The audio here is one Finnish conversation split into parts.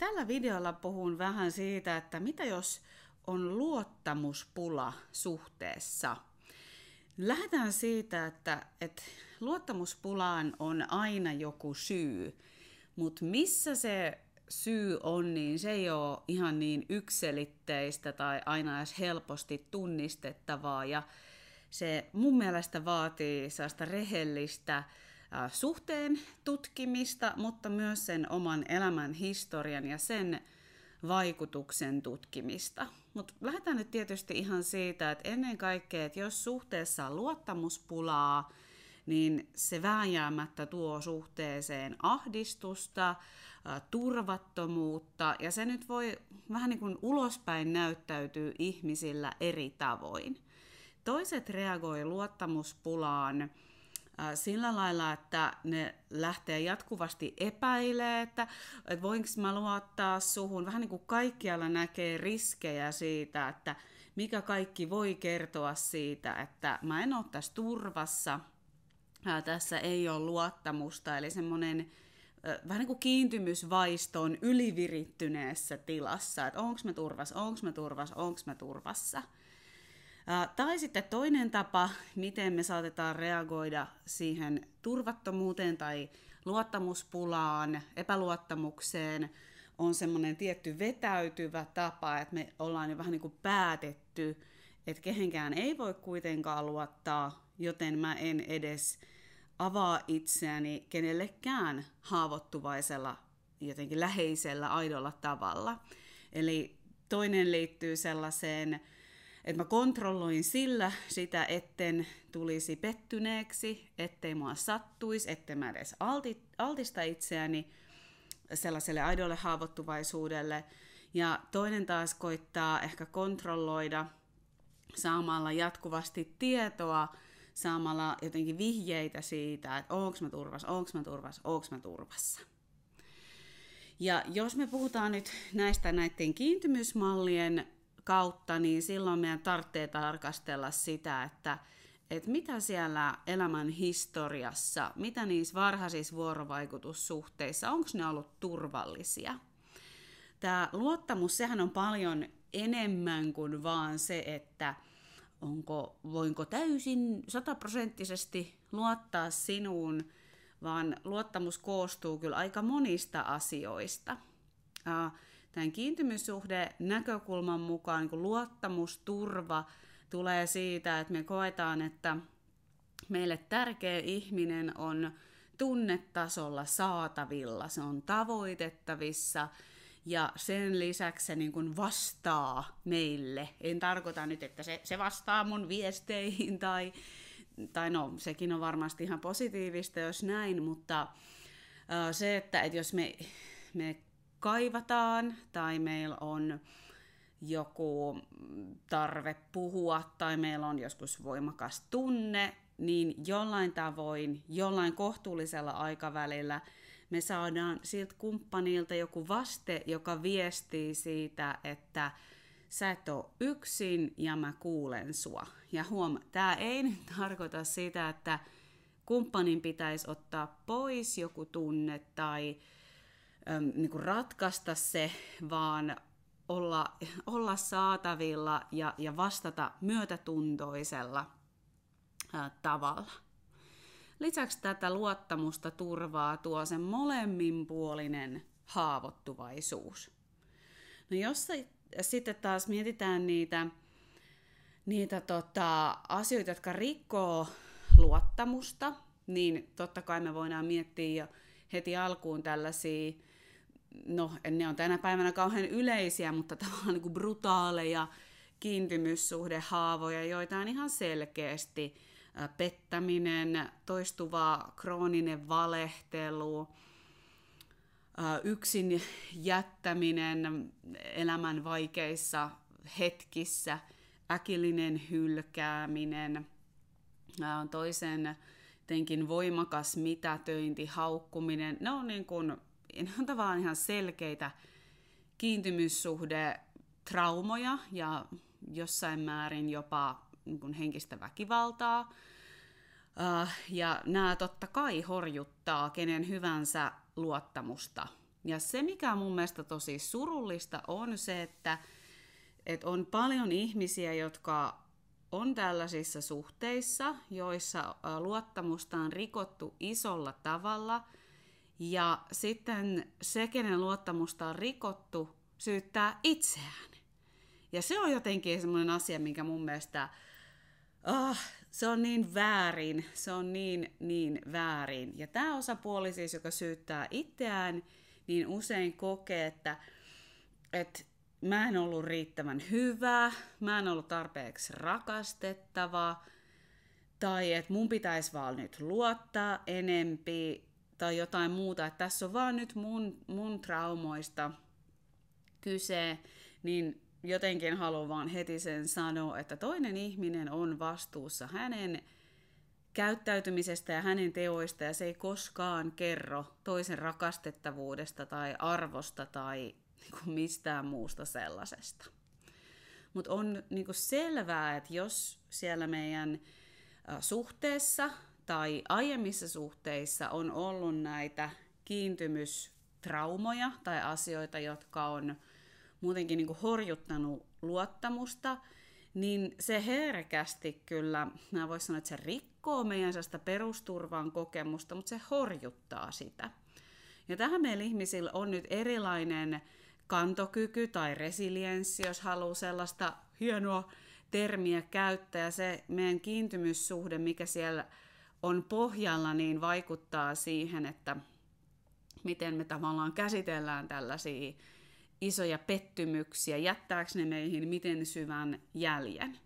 Tällä videolla puhun vähän siitä, että mitä jos on luottamuspula suhteessa. Lähdetään siitä, että, että luottamuspulaan on aina joku syy, mutta missä se syy on, niin se ei ole ihan niin ykselitteistä tai aina edes helposti tunnistettavaa. Ja se mun mielestä vaatii sellaista rehellistä suhteen tutkimista, mutta myös sen oman elämän historian ja sen vaikutuksen tutkimista. Mutta lähdetään nyt tietysti ihan siitä, että ennen kaikkea, että jos suhteessa on luottamuspulaa, niin se vääjäämättä tuo suhteeseen ahdistusta, turvattomuutta, ja se nyt voi vähän niin kuin ulospäin näyttäytyy ihmisillä eri tavoin. Toiset reagoi luottamuspulaan sillä lailla, että ne lähtee jatkuvasti epäilemään, että, että voinko mä luottaa suhun. Vähän niin kuin kaikkialla näkee riskejä siitä, että mikä kaikki voi kertoa siitä, että mä en ole tässä turvassa, tässä ei ole luottamusta, eli semmoinen vähän niin kuin kiintymysvaistoon ylivirittyneessä tilassa, että onko mä turvassa, onko mä turvassa, onko mä turvassa. Tai sitten toinen tapa, miten me saatetaan reagoida siihen turvattomuuteen tai luottamuspulaan, epäluottamukseen, on semmoinen tietty vetäytyvä tapa, että me ollaan jo vähän niin kuin päätetty, että kehenkään ei voi kuitenkaan luottaa, joten mä en edes avaa itseäni kenellekään haavoittuvaisella, jotenkin läheisellä, aidolla tavalla. Eli toinen liittyy sellaiseen että mä kontrolloin sillä sitä, etten tulisi pettyneeksi, ettei mua sattuisi, ettei mä edes altista itseäni sellaiselle aidolle haavoittuvaisuudelle. Ja toinen taas koittaa ehkä kontrolloida saamalla jatkuvasti tietoa, saamalla jotenkin vihjeitä siitä, että onko mä turvassa, onko mä turvassa, onko mä turvassa. Ja jos me puhutaan nyt näistä näiden kiintymysmallien kautta, niin silloin meidän tarvitsee tarkastella sitä, että et mitä siellä elämän historiassa, mitä niissä varhaisissa vuorovaikutussuhteissa, onko ne ollut turvallisia? Tämä luottamus, sehän on paljon enemmän kuin vaan se, että onko, voinko täysin sataprosenttisesti luottaa sinuun, vaan luottamus koostuu kyllä aika monista asioista. Äh, tämän kiintymyssuhde näkökulman mukaan niin luottamus, turva tulee siitä, että me koetaan, että meille tärkeä ihminen on tunnetasolla saatavilla, se on tavoitettavissa ja sen lisäksi se niin kuin vastaa meille. En tarkoita nyt, että se, se vastaa mun viesteihin tai, tai no sekin on varmasti ihan positiivista, jos näin, mutta se, että, että jos me, me kaivataan tai meillä on joku tarve puhua tai meillä on joskus voimakas tunne, niin jollain tavoin, jollain kohtuullisella aikavälillä me saadaan siltä kumppanilta joku vaste, joka viestii siitä, että sä et ole yksin ja mä kuulen sua. Ja huom, tämä ei nyt tarkoita sitä, että kumppanin pitäisi ottaa pois joku tunne tai niin kuin ratkaista se, vaan olla, olla saatavilla ja, ja vastata myötätuntoisella ää, tavalla. Lisäksi tätä luottamusta turvaa tuo sen molemminpuolinen haavoittuvaisuus. No jos se, sitten taas mietitään niitä, niitä tota, asioita, jotka rikkoo luottamusta, niin totta kai me voidaan miettiä jo heti alkuun tällaisia, no ne on tänä päivänä kauhean yleisiä, mutta tavallaan niin kuin brutaaleja kiintymyssuhdehaavoja, joita on ihan selkeästi pettäminen, toistuva krooninen valehtelu, yksin jättäminen elämän vaikeissa hetkissä, äkillinen hylkääminen, toisen jotenkin voimakas mitätöinti, haukkuminen, ne on, niin kuin, ne on tavallaan ihan selkeitä kiintymyssuhde traumoja ja jossain määrin jopa niin kuin henkistä väkivaltaa. Äh, ja nämä totta kai horjuttaa kenen hyvänsä luottamusta. Ja se, mikä mun mielestä tosi surullista, on se, että, että on paljon ihmisiä, jotka on tällaisissa suhteissa, joissa luottamusta on rikottu isolla tavalla, ja sitten se, kenen luottamusta on rikottu, syyttää itseään. Ja se on jotenkin semmoinen asia, minkä mun mielestä oh, se on niin väärin, se on niin, niin väärin. Ja tämä osapuoli siis, joka syyttää itseään, niin usein kokee, että, että mä en ollut riittävän hyvä, mä en ollut tarpeeksi rakastettava, tai että mun pitäisi vaan nyt luottaa enempi, tai jotain muuta, että tässä on vaan nyt mun, mun traumoista kyse, niin jotenkin haluan vaan heti sen sanoa, että toinen ihminen on vastuussa hänen käyttäytymisestä ja hänen teoista ja se ei koskaan kerro toisen rakastettavuudesta tai arvosta tai niin kuin mistään muusta sellaisesta. Mutta on niin kuin selvää, että jos siellä meidän suhteessa tai aiemmissa suhteissa on ollut näitä kiintymystraumoja tai asioita, jotka on muutenkin niin kuin horjuttanut luottamusta, niin se herkästi kyllä, mä voisin sanoa, että se rikkoo meidän sellaista perusturvan kokemusta, mutta se horjuttaa sitä. Ja tähän meillä ihmisillä on nyt erilainen kantokyky tai resilienssi, jos haluaa sellaista hienoa termiä käyttää. se meidän kiintymyssuhde, mikä siellä on pohjalla, niin vaikuttaa siihen, että miten me tavallaan käsitellään tällaisia isoja pettymyksiä, jättääkö ne meihin miten syvän jäljen.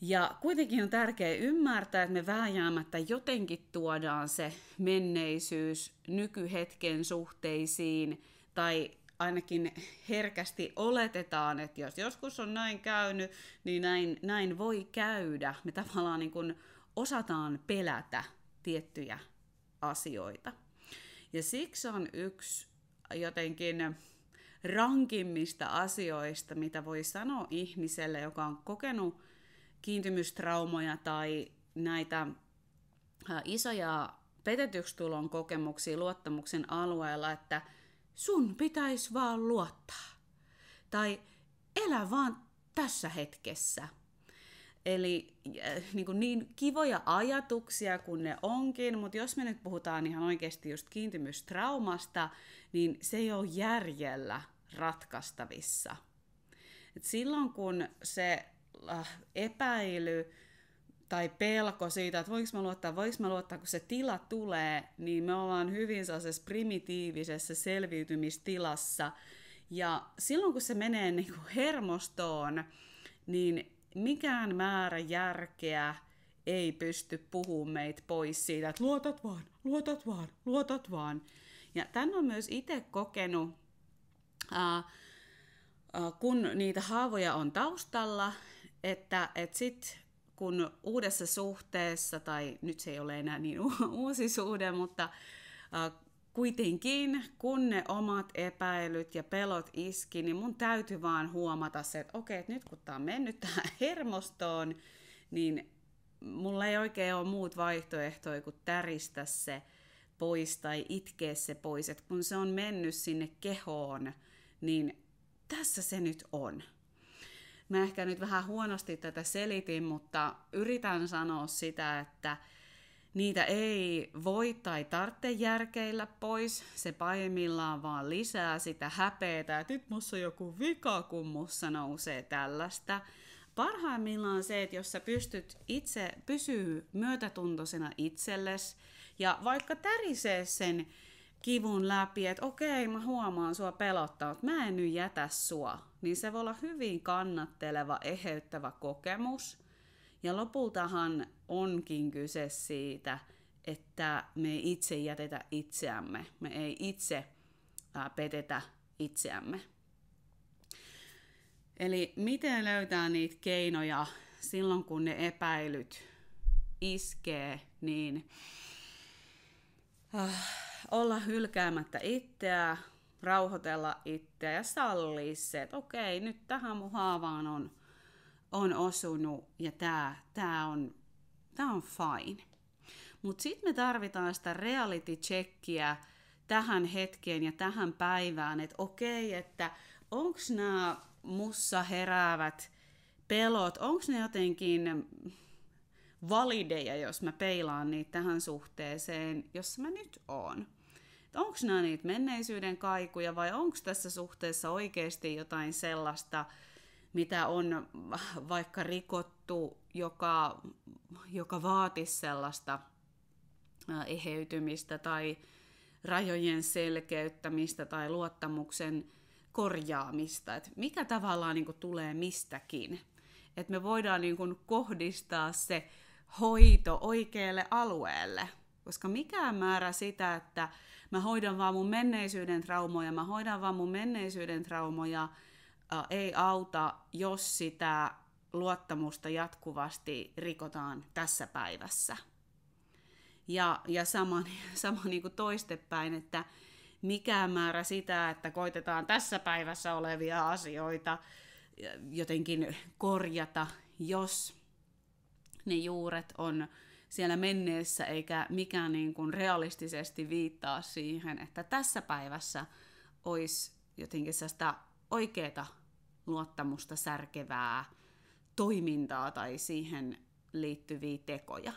Ja kuitenkin on tärkeää ymmärtää, että me vääjäämättä jotenkin tuodaan se menneisyys nykyhetken suhteisiin tai ainakin herkästi oletetaan, että jos joskus on näin käynyt, niin näin, näin voi käydä. Me tavallaan niin kuin osataan pelätä tiettyjä asioita. Ja siksi on yksi jotenkin rankimmista asioista, mitä voi sanoa ihmiselle, joka on kokenut kiintymystraumoja tai näitä isoja petetykstulon kokemuksia luottamuksen alueella, että – sun pitäis vaan luottaa. Tai elä vaan tässä hetkessä. Eli äh, niin, kuin niin kivoja ajatuksia kuin ne onkin, mutta jos me nyt puhutaan ihan oikeasti just kiintymystraumasta, niin se ei ole järjellä ratkaistavissa. Et silloin kun se äh, epäily tai pelko siitä, että voinko mä luottaa, voinko mä luottaa, kun se tila tulee, niin me ollaan hyvin sellaisessa primitiivisessä selviytymistilassa. Ja silloin kun se menee niin kuin hermostoon, niin mikään määrä järkeä ei pysty puhumaan meitä pois siitä, että luotat vaan, luotat vaan, luotat vaan. Ja tämän on myös itse kokenut, äh, kun niitä haavoja on taustalla, että, et sitten kun uudessa suhteessa, tai nyt se ei ole enää niin uusi suhde, mutta äh, kuitenkin, kun ne omat epäilyt ja pelot iski, niin mun täytyy vaan huomata se, että okei, että nyt kun tämä on mennyt tähän hermostoon, niin mulla ei oikein ole muut vaihtoehtoja kuin täristä se pois tai itkeä se pois. Että kun se on mennyt sinne kehoon, niin tässä se nyt on. Mä ehkä nyt vähän huonosti tätä selitin, mutta yritän sanoa sitä, että niitä ei voi tai tarvitse järkeillä pois. Se paimillaan vaan lisää sitä häpeetä, että nyt musta on joku vika, kun musta nousee tällaista. Parhaimmillaan se, että jos sä pystyt itse pysyy myötätuntoisena itsellesi ja vaikka tärisee sen kivun läpi, että okei, mä huomaan sua pelottaa, mutta mä en nyt jätä sua. Niin se voi olla hyvin kannatteleva, eheyttävä kokemus. Ja lopultahan onkin kyse siitä, että me ei itse jätetä itseämme. Me ei itse petetä itseämme. Eli miten löytää niitä keinoja silloin, kun ne epäilyt iskee, niin... Äh, olla hylkäämättä itseä, rauhoitella itseä ja sallia se, että okei, nyt tähän mun haavaan on, on osunut ja tämä tää on, tää on fine. Mutta sitten me tarvitaan sitä reality checkiä tähän hetkeen ja tähän päivään, että okei, että onko nämä mussa heräävät pelot, onko ne jotenkin valideja, jos mä peilaan niitä tähän suhteeseen, jossa mä nyt oon onko nämä niitä menneisyyden kaikuja vai onko tässä suhteessa oikeasti jotain sellaista, mitä on vaikka rikottu, joka, joka vaatisi sellaista eheytymistä tai rajojen selkeyttämistä tai luottamuksen korjaamista, että mikä tavallaan niin kuin, tulee mistäkin. Että me voidaan niin kuin, kohdistaa se hoito oikealle alueelle – koska mikään määrä sitä, että mä hoidan vaan mun menneisyyden traumoja, mä hoidan vaan mun menneisyyden traumoja, ei auta, jos sitä luottamusta jatkuvasti rikotaan tässä päivässä. Ja, ja sama, sama niin kuin toistepäin, että mikään määrä sitä, että koitetaan tässä päivässä olevia asioita jotenkin korjata, jos ne juuret on siellä menneessä, eikä mikään niin kuin realistisesti viittaa siihen, että tässä päivässä olisi jotenkin sitä oikeaa luottamusta särkevää toimintaa tai siihen liittyviä tekoja.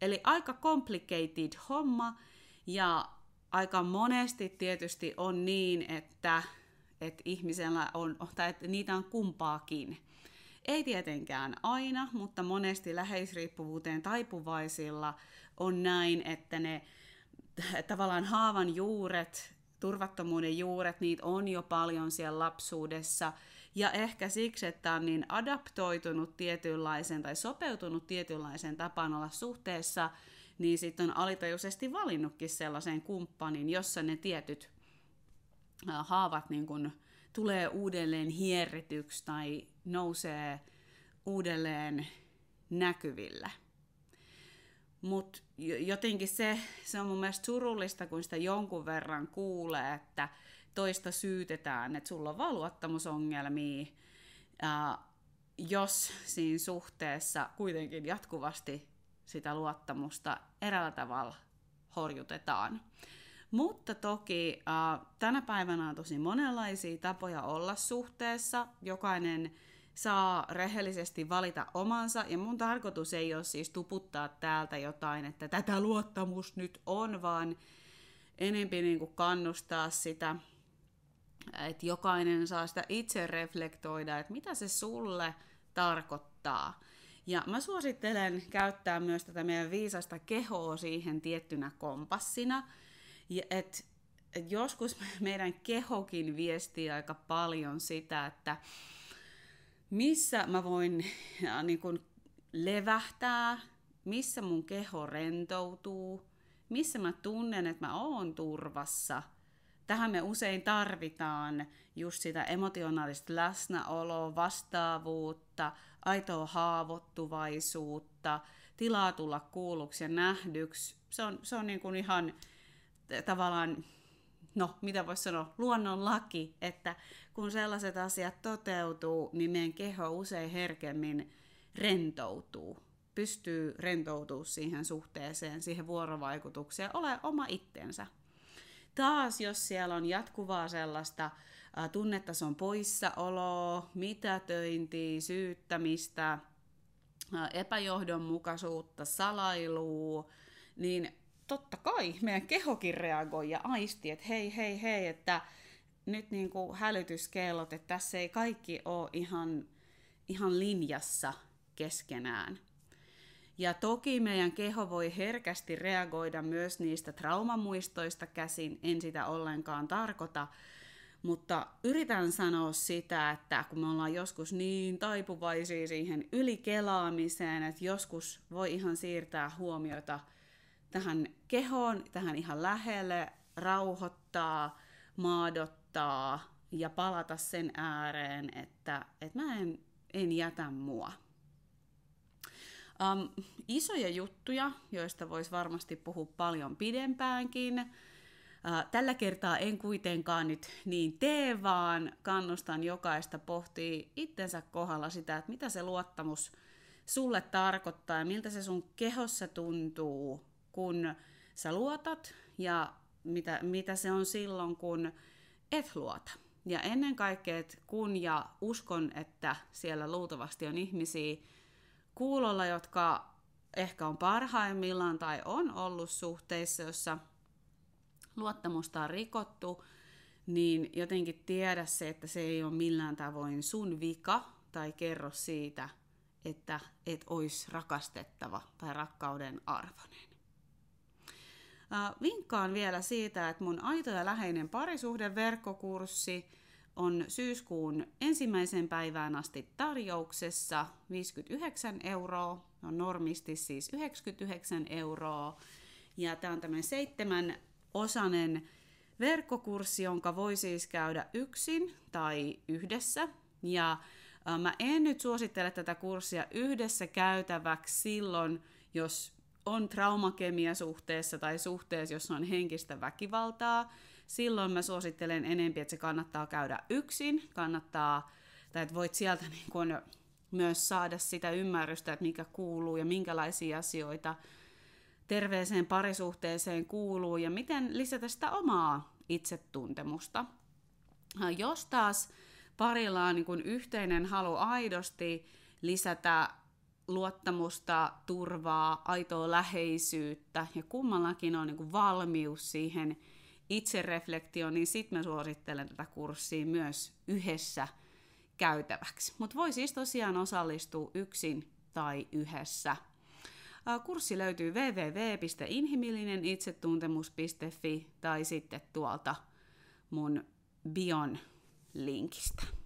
Eli aika complicated homma ja aika monesti tietysti on niin, että, että ihmisellä on, tai että niitä on kumpaakin – ei tietenkään aina, mutta monesti läheisriippuvuuteen taipuvaisilla on näin, että ne tavallaan haavan juuret, turvattomuuden juuret, niitä on jo paljon siellä lapsuudessa. Ja ehkä siksi, että on niin adaptoitunut tietynlaisen tai sopeutunut tietynlaisen tapaan olla suhteessa, niin sitten on alitajuisesti valinnutkin sellaisen kumppanin, jossa ne tietyt haavat niin kun tulee uudelleen hierretyksi tai nousee uudelleen näkyvillä. Mutta jotenkin se, se on mun mielestä surullista, kun sitä jonkun verran kuulee, että toista syytetään, että sulla on vaan luottamusongelmia, ää, jos siinä suhteessa kuitenkin jatkuvasti sitä luottamusta eräällä tavalla horjutetaan. Mutta toki äh, tänä päivänä on tosi monenlaisia tapoja olla suhteessa. Jokainen saa rehellisesti valita omansa. Ja mun tarkoitus ei ole siis tuputtaa täältä jotain, että tätä luottamus nyt on, vaan enempi niin kuin kannustaa sitä, että jokainen saa sitä itse reflektoida, että mitä se sulle tarkoittaa. Ja mä suosittelen käyttää myös tätä meidän viisasta kehoa siihen tiettynä kompassina – ja et, et joskus meidän kehokin viestii aika paljon sitä, että missä mä voin ja, äh, niin kun levähtää, missä mun keho rentoutuu, missä mä tunnen, että mä oon turvassa. Tähän me usein tarvitaan just sitä emotionaalista läsnäoloa, vastaavuutta, aitoa haavoittuvaisuutta, tilaa tulla kuulluksi ja nähdyksi. Se on, se on niin kuin ihan tavallaan, no mitä voisi sanoa, luonnonlaki, että kun sellaiset asiat toteutuu, niin meidän keho usein herkemmin rentoutuu, pystyy rentoutumaan siihen suhteeseen, siihen vuorovaikutukseen, ole oma itsensä. Taas jos siellä on jatkuvaa sellaista tunnetta, se on poissaoloa, mitätöintiä, syyttämistä, epäjohdonmukaisuutta, salailua, niin totta kai meidän kehokin reagoi ja aisti, että hei, hei, hei, että nyt niin kuin hälytyskellot, että tässä ei kaikki ole ihan, ihan linjassa keskenään. Ja toki meidän keho voi herkästi reagoida myös niistä traumamuistoista käsin, en sitä ollenkaan tarkoita, mutta yritän sanoa sitä, että kun me ollaan joskus niin taipuvaisia siihen ylikelaamiseen, että joskus voi ihan siirtää huomiota – tähän kehoon, tähän ihan lähelle, rauhoittaa, maadottaa ja palata sen ääreen, että, että mä en, en jätä mua. Um, isoja juttuja, joista voisi varmasti puhua paljon pidempäänkin. Uh, tällä kertaa en kuitenkaan nyt niin tee, vaan kannustan jokaista pohtii itsensä kohdalla sitä, että mitä se luottamus sulle tarkoittaa ja miltä se sun kehossa tuntuu kun sä luotat ja mitä, mitä se on silloin, kun et luota. Ja ennen kaikkea, että kun ja uskon, että siellä luultavasti on ihmisiä kuulolla, jotka ehkä on parhaimmillaan tai on ollut suhteissa, jossa luottamusta on rikottu, niin jotenkin tiedä se, että se ei ole millään tavoin sun vika tai kerro siitä, että et ois rakastettava tai rakkauden arvoinen. Äh, vinkkaan vielä siitä, että mun aito ja läheinen parisuhde verkkokurssi on syyskuun ensimmäisen päivään asti tarjouksessa 59 euroa, on normisti siis 99 euroa. Ja tämä on tämmöinen seitsemän osanen verkkokurssi, jonka voi siis käydä yksin tai yhdessä. Ja äh, Mä en nyt suosittele tätä kurssia yhdessä käytäväksi silloin, jos on traumakemia suhteessa tai suhteessa, jossa on henkistä väkivaltaa, silloin mä suosittelen enempi, että se kannattaa käydä yksin, kannattaa, tai että voit sieltä niin kuin myös saada sitä ymmärrystä, että mikä kuuluu ja minkälaisia asioita terveeseen parisuhteeseen kuuluu ja miten lisätä sitä omaa itsetuntemusta. Jos taas parilla on niin kuin yhteinen halu aidosti lisätä luottamusta, turvaa, aitoa läheisyyttä ja kummallakin on niin valmius siihen itsereflektioon, niin sitten mä suosittelen tätä kurssia myös yhdessä käytäväksi. Mutta voi siis tosiaan osallistua yksin tai yhdessä. Kurssi löytyy www.inhimillinenitsetuntemus.fi tai sitten tuolta mun bion linkistä.